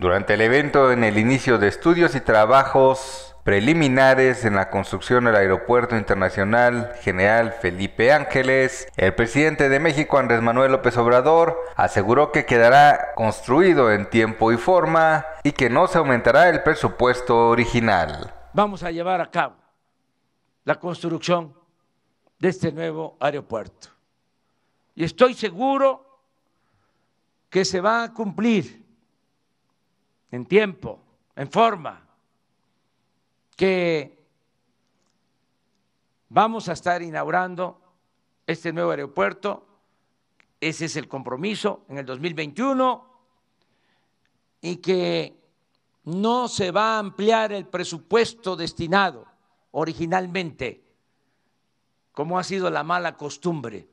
Durante el evento, en el inicio de estudios y trabajos preliminares en la construcción del Aeropuerto Internacional General Felipe Ángeles, el presidente de México Andrés Manuel López Obrador aseguró que quedará construido en tiempo y forma y que no se aumentará el presupuesto original. Vamos a llevar a cabo la construcción de este nuevo aeropuerto. Y estoy seguro que se va a cumplir en tiempo, en forma, que vamos a estar inaugurando este nuevo aeropuerto, ese es el compromiso en el 2021, y que no se va a ampliar el presupuesto destinado originalmente, como ha sido la mala costumbre,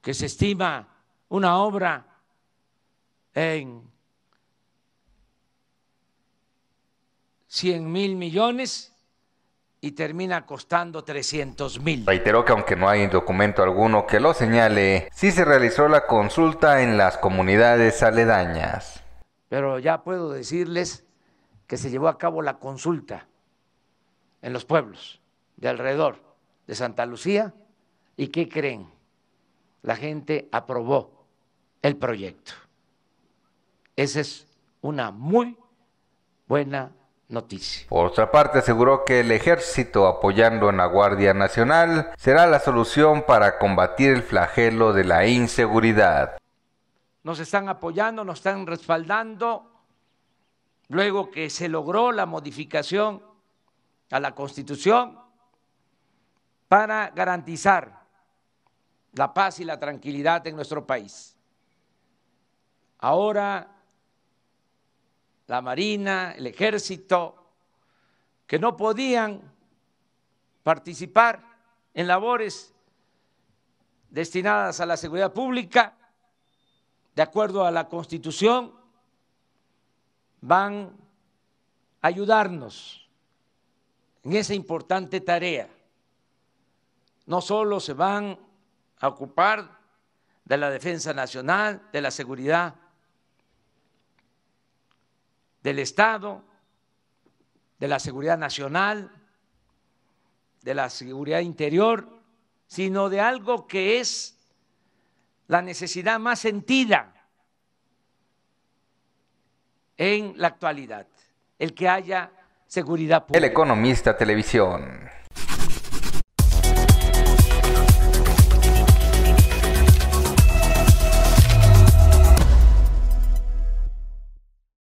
que se estima una obra en 100 mil millones y termina costando 300 mil. Reiteró que aunque no hay documento alguno que lo señale, sí se realizó la consulta en las comunidades aledañas. Pero ya puedo decirles que se llevó a cabo la consulta en los pueblos de alrededor de Santa Lucía y ¿qué creen? La gente aprobó el proyecto. Esa es una muy buena noticia. Por otra parte, aseguró que el ejército apoyando en la Guardia Nacional será la solución para combatir el flagelo de la inseguridad. Nos están apoyando, nos están respaldando. Luego que se logró la modificación a la Constitución para garantizar la paz y la tranquilidad en nuestro país. Ahora la Marina, el Ejército, que no podían participar en labores destinadas a la seguridad pública, de acuerdo a la Constitución, van a ayudarnos en esa importante tarea. No solo se van a ocupar de la defensa nacional, de la seguridad del Estado, de la seguridad nacional, de la seguridad interior, sino de algo que es la necesidad más sentida en la actualidad, el que haya seguridad pública. El Economista Televisión.